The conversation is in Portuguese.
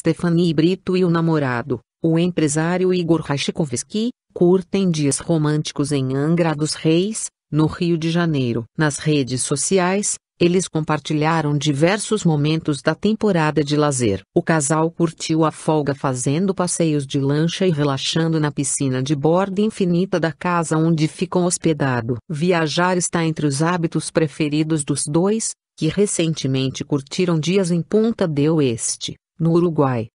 Stephanie Brito e o namorado, o empresário Igor Rashkovski, curtem dias românticos em Angra dos Reis, no Rio de Janeiro. Nas redes sociais, eles compartilharam diversos momentos da temporada de lazer. O casal curtiu a folga fazendo passeios de lancha e relaxando na piscina de borda infinita da casa onde ficam hospedado. Viajar está entre os hábitos preferidos dos dois, que recentemente curtiram dias em Ponta del Este no Uruguai.